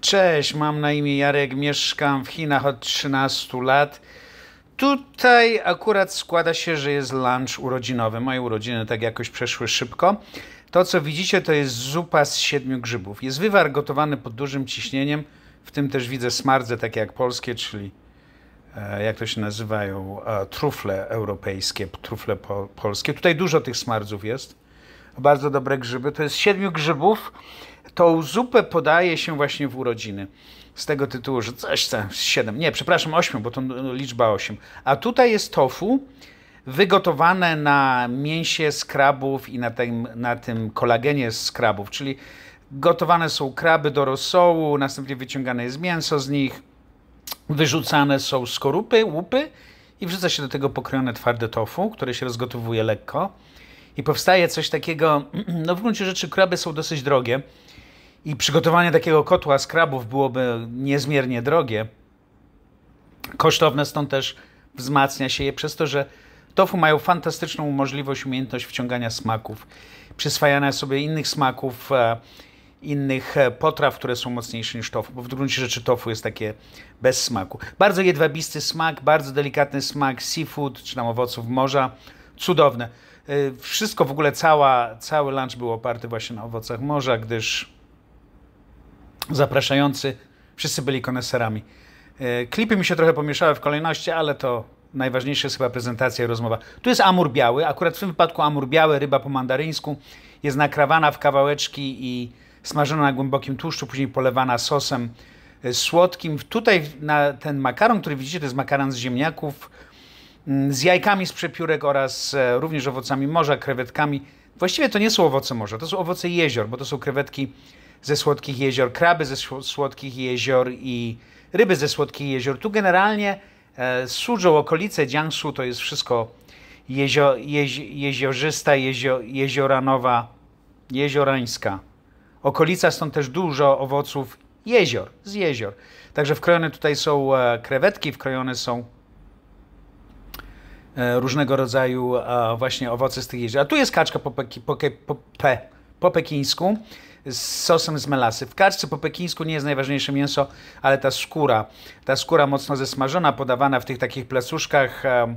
Cześć, mam na imię Jarek, mieszkam w Chinach od 13 lat. Tutaj akurat składa się, że jest lunch urodzinowy. Moje urodziny tak jakoś przeszły szybko. To, co widzicie, to jest zupa z siedmiu grzybów. Jest wywar gotowany pod dużym ciśnieniem, w tym też widzę smardze takie jak polskie, czyli e, jak to się nazywają, e, trufle europejskie, trufle po polskie. Tutaj dużo tych smardzów jest. Bardzo dobre grzyby. To jest siedmiu grzybów tą zupę podaje się właśnie w urodziny. Z tego tytułu, że coś tam, 7, nie, przepraszam, 8, bo to liczba 8. A tutaj jest tofu wygotowane na mięsie z krabów i na tym, na tym kolagenie z krabów, czyli gotowane są kraby do rosołu, następnie wyciągane jest mięso z nich, wyrzucane są skorupy, łupy i wrzuca się do tego pokrojone twarde tofu, które się rozgotowuje lekko i powstaje coś takiego, no w gruncie rzeczy kraby są dosyć drogie, i przygotowanie takiego kotła skrabów byłoby niezmiernie drogie, kosztowne, stąd też wzmacnia się je przez to, że tofu mają fantastyczną możliwość, umiejętność wciągania smaków, przyswajania sobie innych smaków, e, innych e, potraw, które są mocniejsze niż tofu, bo w gruncie rzeczy tofu jest takie bez smaku. Bardzo jedwabisty smak, bardzo delikatny smak seafood, czy tam owoców morza, cudowne. E, wszystko w ogóle, cała, cały lunch był oparty właśnie na owocach morza, gdyż zapraszający. Wszyscy byli koneserami. E, klipy mi się trochę pomieszały w kolejności, ale to najważniejsza jest chyba prezentacja i rozmowa. Tu jest amur biały. Akurat w tym wypadku amur biały, ryba po mandaryńsku, jest nakrawana w kawałeczki i smażona na głębokim tłuszczu, później polewana sosem e, słodkim. Tutaj na ten makaron, który widzicie, to jest makaron z ziemniaków, mm, z jajkami z przepiórek oraz e, również owocami morza, krewetkami. Właściwie to nie są owoce morza, to są owoce jezior, bo to są krewetki ze słodkich jezior, kraby ze słodkich jezior i ryby ze słodkich jezior. Tu generalnie e, służą okolice Jiangsu, to jest wszystko jezio, jez, jeziorzysta, jezio, jezioranowa, jeziorańska. Okolica, stąd też dużo owoców jezior, z jezior. Także wkrojone tutaj są e, krewetki, wkrojone są e, różnego rodzaju e, właśnie owoce z tych jezior. A tu jest kaczka po, po, pe po pekińsku z sosem z melasy. W karczce po pekińsku nie jest najważniejsze mięso, ale ta skóra. Ta skóra mocno zesmażona, podawana w tych takich placuszkach e,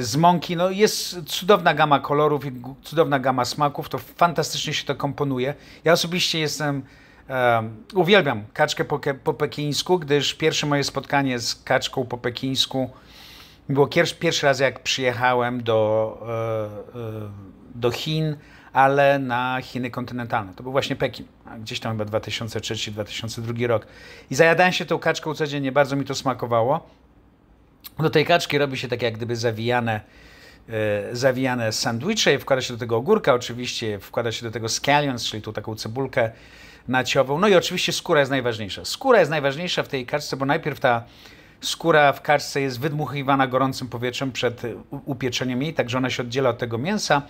z mąki. No jest cudowna gama kolorów i cudowna gama smaków. To fantastycznie się to komponuje. Ja osobiście jestem... uwielbiam kaczkę po, po pekińsku, gdyż pierwsze moje spotkanie z kaczką po pekińsku było pierwszy, pierwszy raz, jak przyjechałem do, e, e, do Chin, ale na Chiny kontynentalne. To był właśnie Pekin, gdzieś tam chyba 2003-2002 rok. I zajadałem się tą kaczką codziennie, bardzo mi to smakowało. Do tej kaczki robi się tak jak gdyby zawijane e, zawijane sandwicze i wkłada się do tego ogórka oczywiście, wkłada się do tego scallions, czyli tą taką cebulkę naciową. No i oczywiście skóra jest najważniejsza. Skóra jest najważniejsza w tej kaczce, bo najpierw ta skóra w kaczce jest wydmuchiwana gorącym powietrzem przed upieczeniem jej, także ona się oddziela od tego mięsa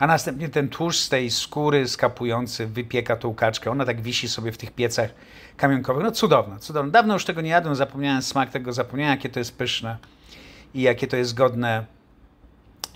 a następnie ten tłuszcz z tej skóry skapujący wypieka tą kaczkę. Ona tak wisi sobie w tych piecach kamionkowych. No cudowna, cudowna. Dawno już tego nie jadłem, zapomniałem smak tego, zapomniałem jakie to jest pyszne i jakie to jest godne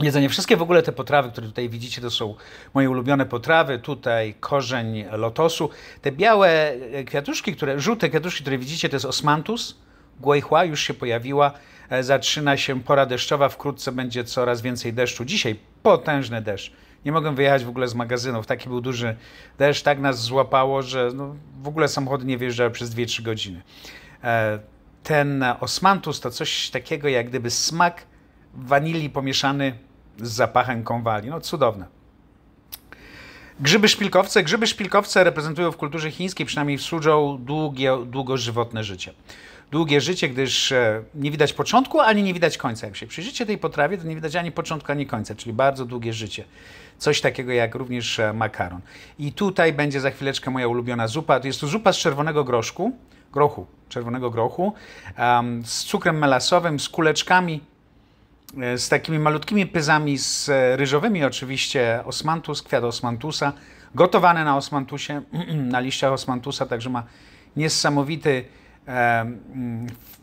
jedzenie. Wszystkie w ogóle te potrawy, które tutaj widzicie, to są moje ulubione potrawy. Tutaj korzeń lotosu. Te białe e, kwiatuszki, które, żółte kwiatuszki, które widzicie, to jest osmantus. Guajhua już się pojawiła. E, zaczyna się pora deszczowa, wkrótce będzie coraz więcej deszczu. Dzisiaj potężny deszcz nie mogłem wyjechać w ogóle z magazynów. Taki był duży deszcz, tak nas złapało, że no, w ogóle samochody nie wyjeżdżały przez 2-3 godziny. E, ten osmantus to coś takiego jak gdyby smak wanilii pomieszany z zapachem konwali. No cudowne. Grzyby szpilkowce. Grzyby szpilkowce reprezentują w kulturze chińskiej, przynajmniej w długie, długożywotne życie długie życie, gdyż e, nie widać początku ani nie widać końca. Jak się przyjrzycie tej potrawie, to nie widać ani początku, ani końca, czyli bardzo długie życie. Coś takiego jak również e, makaron. I tutaj będzie za chwileczkę moja ulubiona zupa. To Jest to zupa z czerwonego groszku, grochu, czerwonego grochu, z cukrem melasowym, z kuleczkami, e, z takimi malutkimi pyzami, z ryżowymi oczywiście, osmantus, kwiat osmantusa, gotowane na osmantusie, na liściach osmantusa, także ma niesamowity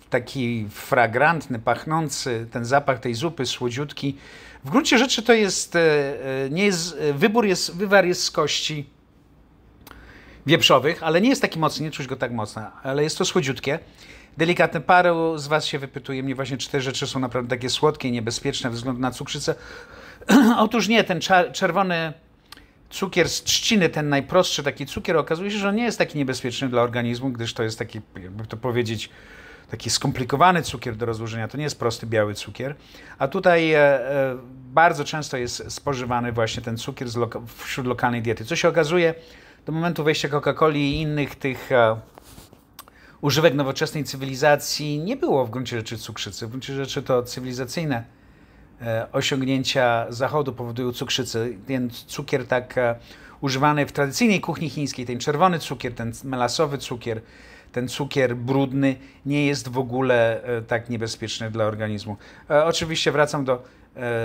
taki fragrantny, pachnący, ten zapach tej zupy, słodziutki. W gruncie rzeczy to jest, e, e, nie jest, e, wybór jest, wywar jest z kości wieprzowych, ale nie jest taki mocny, nie czuć go tak mocno, ale jest to słodziutkie. Delikatne paru z Was się wypytuje mnie właśnie, czy te rzeczy są naprawdę takie słodkie i niebezpieczne względu na cukrzycę. Otóż nie, ten czerwony cukier z trzciny, ten najprostszy taki cukier, okazuje się, że on nie jest taki niebezpieczny dla organizmu, gdyż to jest taki, jakby to powiedzieć, taki skomplikowany cukier do rozłożenia. To nie jest prosty biały cukier. A tutaj e, e, bardzo często jest spożywany właśnie ten cukier loka wśród lokalnej diety. Co się okazuje, do momentu wejścia Coca-Coli i innych tych e, używek nowoczesnej cywilizacji nie było w gruncie rzeczy cukrzycy. W gruncie rzeczy to cywilizacyjne E, osiągnięcia Zachodu powodują cukrzycę. Ten cukier tak e, używany w tradycyjnej kuchni chińskiej, ten czerwony cukier, ten melasowy cukier, ten cukier brudny nie jest w ogóle e, tak niebezpieczny dla organizmu. Oczywiście wracam do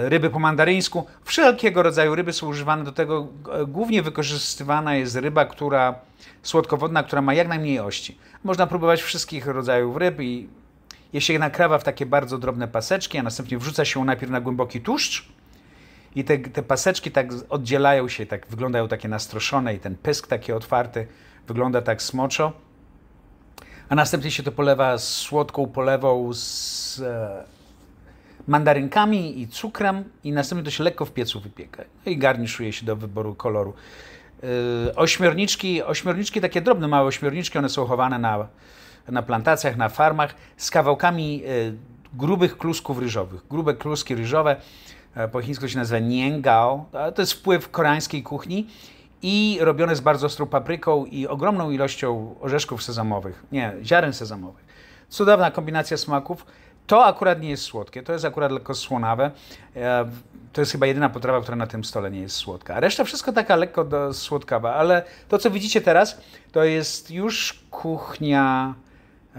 ryby po mandaryńsku. Wszelkiego rodzaju ryby są używane do tego. Głównie wykorzystywana jest ryba, która słodkowodna, która ma jak najmniej ości. Można próbować wszystkich rodzajów ryb i je się nakrawa w takie bardzo drobne paseczki, a następnie wrzuca się najpierw na głęboki tłuszcz i te, te paseczki tak oddzielają się, tak wyglądają takie nastroszone i ten pysk taki otwarty wygląda tak smoczo. A następnie się to polewa słodką polewą z e, mandarynkami i cukrem i następnie to się lekko w piecu wypieka. No i garniszuje się do wyboru koloru. Yy, ośmiorniczki, ośmiorniczki, takie drobne, małe ośmiorniczki, one są chowane na na plantacjach, na farmach z kawałkami e, grubych klusków ryżowych. Grube kluski ryżowe e, po chińsku się nazywa niengao. To jest wpływ koreańskiej kuchni i robione z bardzo ostrą papryką i ogromną ilością orzeszków sezamowych, nie, ziaren sezamowych. Cudowna kombinacja smaków. To akurat nie jest słodkie, to jest akurat lekko słonawe. E, to jest chyba jedyna potrawa, która na tym stole nie jest słodka. A reszta wszystko taka lekko do, słodkawa, ale to, co widzicie teraz, to jest już kuchnia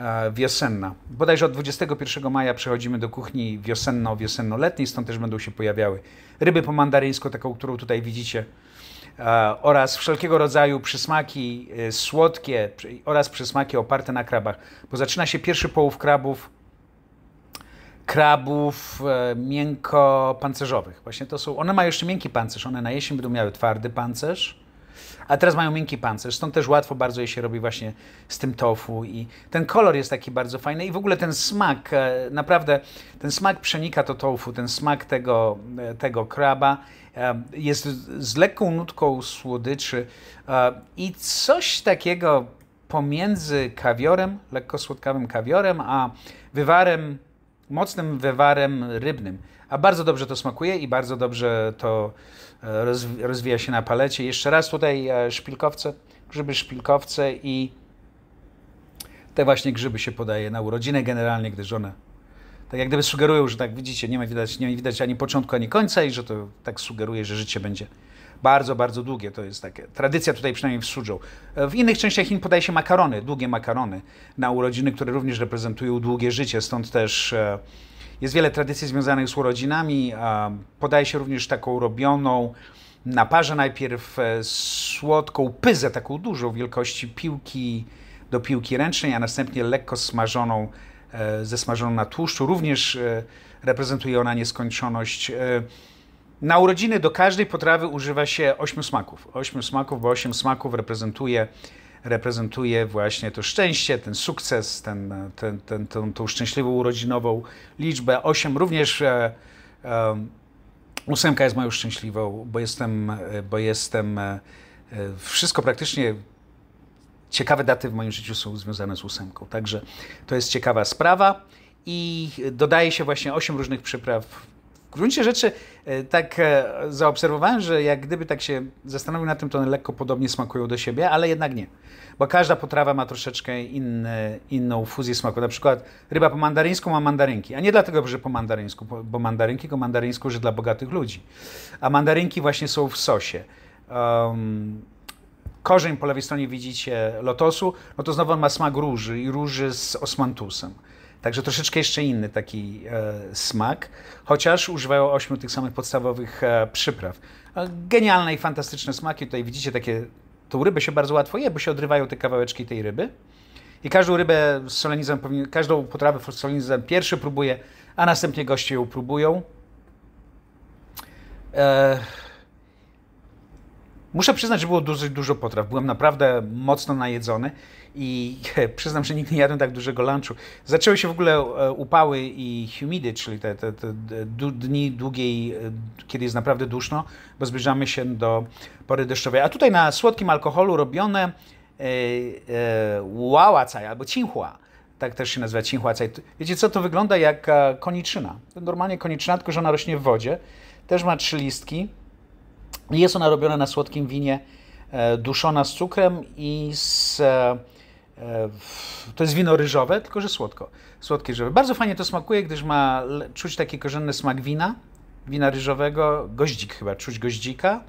E, wiosenna. Bodajże od 21 maja przechodzimy do kuchni wiosenno-wiosennoletniej, stąd też będą się pojawiały ryby po mandaryńsku, taką, którą tutaj widzicie, e, oraz wszelkiego rodzaju przysmaki e, słodkie oraz przysmaki oparte na krabach. Bo zaczyna się pierwszy połów krabów, krabów miękko-pancerzowych. Właśnie to są, one mają jeszcze miękki pancerz, one na jesień będą miały twardy pancerz, a teraz mają miękki pancerz, stąd też łatwo bardzo je się robi właśnie z tym tofu i ten kolor jest taki bardzo fajny i w ogóle ten smak, e, naprawdę ten smak przenika to tofu, ten smak tego, e, tego kraba e, jest z lekką nutką słodyczy i coś takiego pomiędzy kawiorem, lekko słodkawym kawiorem, a wywarem, mocnym wywarem rybnym a bardzo dobrze to smakuje i bardzo dobrze to e, rozwija się na palecie. Jeszcze raz tutaj e, szpilkowce, grzyby szpilkowce i te właśnie grzyby się podaje na urodziny generalnie, gdyż one tak jak gdyby sugerują, że tak widzicie, nie ma widać, nie ma widać ani początku, ani końca i że to tak sugeruje, że życie będzie bardzo, bardzo długie. To jest takie tradycja tutaj przynajmniej w Suzhou. E, w innych częściach Chin podaje się makarony, długie makarony na urodziny, które również reprezentują długie życie, stąd też jest wiele tradycji związanych z urodzinami. Podaje się również taką robioną na parze najpierw e, słodką pyzę, taką dużą wielkości piłki do piłki ręcznej, a następnie lekko smażoną, e, zesmażoną na tłuszczu. Również e, reprezentuje ona nieskończoność. Na urodziny do każdej potrawy używa się ośmiu smaków. Ośmiu smaków, bo osiem smaków reprezentuje reprezentuje właśnie to szczęście, ten sukces, ten, ten, ten, tą, tą szczęśliwą urodzinową liczbę. 8 również. E, e, ósemka jest moją szczęśliwą, bo jestem, e, bo jestem e, e, wszystko praktycznie ciekawe daty w moim życiu są związane z ósemką. Także to jest ciekawa sprawa. I dodaje się właśnie osiem różnych przypraw w gruncie rzeczy e, tak e, zaobserwowałem, że jak gdyby tak się zastanowił nad tym, to one lekko podobnie smakują do siebie, ale jednak nie. Bo każda potrawa ma troszeczkę inny, inną fuzję smaku. Na przykład ryba po mandaryńsku ma mandarynki, a nie dlatego, że po mandaryńsku, bo mandarynki go mandaryńsku, że dla bogatych ludzi. A mandarynki właśnie są w sosie. Um, korzeń po lewej stronie widzicie lotosu, no to znowu on ma smak róży i róży z osmantusem. Także troszeczkę jeszcze inny taki e, smak, chociaż używają ośmiu tych samych podstawowych e, przypraw. E, genialne i fantastyczne smaki. Tutaj widzicie takie, tą rybę się bardzo łatwo je, bo się odrywają te kawałeczki tej ryby. I każdą rybę z solenizem, każdą potrawę z solenizem pierwszy próbuje, a następnie goście ją próbują. E, Muszę przyznać, że było dosyć dużo potraw. Byłem naprawdę mocno najedzony i przyznam, że nigdy nie jadłem tak dużego lunchu. Zaczęły się w ogóle e, upały i humidy, czyli te, te, te dni długiej, e, kiedy jest naprawdę duszno, bo zbliżamy się do pory deszczowej. A tutaj na słodkim alkoholu robione e, e, łałacaj albo cinchła tak też się nazywa cinhuacaj. Wiecie co, to wygląda jak e, koniczyna. Normalnie koniczyna, tylko że ona rośnie w wodzie. Też ma trzy listki, jest ona robiona na słodkim winie, e, duszona z cukrem i z. E, e, to jest wino ryżowe, tylko że słodko. Słodkie ryżowe. Bardzo fajnie to smakuje, gdyż ma czuć taki korzenny smak wina, wina ryżowego, goździk chyba, czuć goździka,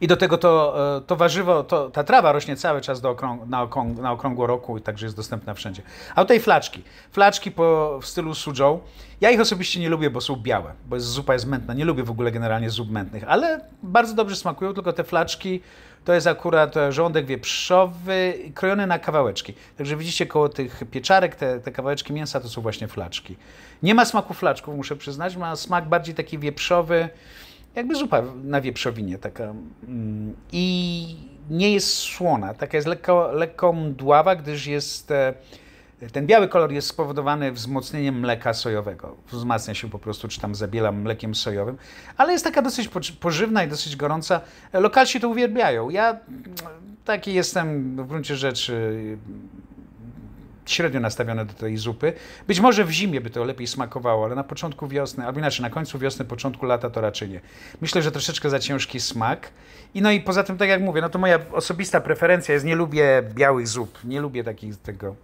i do tego to, e, to warzywo, to, ta trawa rośnie cały czas do okrąg na, okrąg na okrągło roku i także jest dostępna wszędzie. A tutaj flaczki. Flaczki po, w stylu suzhou. Ja ich osobiście nie lubię, bo są białe, bo jest, zupa jest mętna. Nie lubię w ogóle generalnie zup mętnych, ale bardzo dobrze smakują, tylko te flaczki to jest akurat e, żołądek wieprzowy krojony na kawałeczki. Także widzicie koło tych pieczarek te, te kawałeczki mięsa to są właśnie flaczki. Nie ma smaku flaczków, muszę przyznać, ma smak bardziej taki wieprzowy, jakby zupa na wieprzowinie taka. Mm, I nie jest słona, taka jest lekko, lekko mdława, gdyż jest... E, ten biały kolor jest spowodowany wzmocnieniem mleka sojowego. Wzmacnia się po prostu, czy tam zabiela mlekiem sojowym, ale jest taka dosyć pożywna i dosyć gorąca. E, lokalsi to uwielbiają. Ja mm, taki jestem w gruncie rzeczy średnio nastawione do tej zupy. Być może w zimie by to lepiej smakowało, ale na początku wiosny, albo inaczej, na końcu wiosny, początku lata to raczej nie. Myślę, że troszeczkę za ciężki smak. I no i poza tym, tak jak mówię, no to moja osobista preferencja jest, nie lubię białych zup, nie lubię takich tego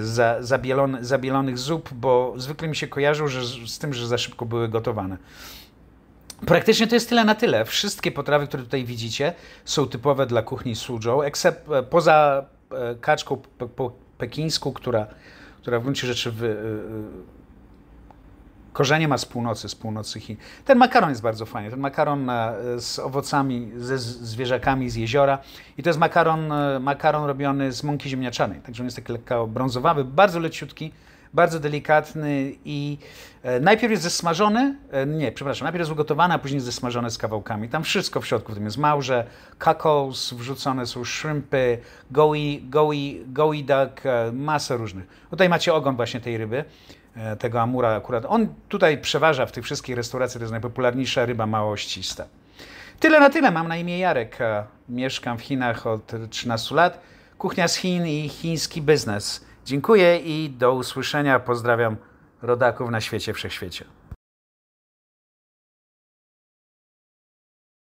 za, zabielon, zabielonych zup, bo zwykle mi się kojarzył że, z tym, że za szybko były gotowane. Praktycznie to jest tyle na tyle. Wszystkie potrawy, które tutaj widzicie, są typowe dla kuchni Suzhou, except, e, poza e, kaczką po, pekińsku, która, która w gruncie rzeczy wy, y, y, korzenie ma z północy, z północy Chin. Ten makaron jest bardzo fajny. Ten makaron e, z owocami, ze zwierzakami z jeziora. I to jest makaron, e, makaron robiony z mąki ziemniaczanej. Także on jest taki lekko brązowawy, bardzo leciutki bardzo delikatny i e, najpierw jest zesmażony, e, nie, przepraszam, najpierw jest ugotowany, a później jest zesmażony z kawałkami. Tam wszystko w środku, w tym jest małże, kakos, wrzucone są szrympy, goi, goi, goi duck, e, masę różnych. Tutaj macie ogon właśnie tej ryby tego amura akurat. On tutaj przeważa w tych wszystkich restauracjach, to jest najpopularniejsza ryba małoścista. Tyle na tyle, mam na imię Jarek. Mieszkam w Chinach od 13 lat. Kuchnia z Chin i chiński biznes. Dziękuję i do usłyszenia. Pozdrawiam rodaków na świecie, wszechświecie.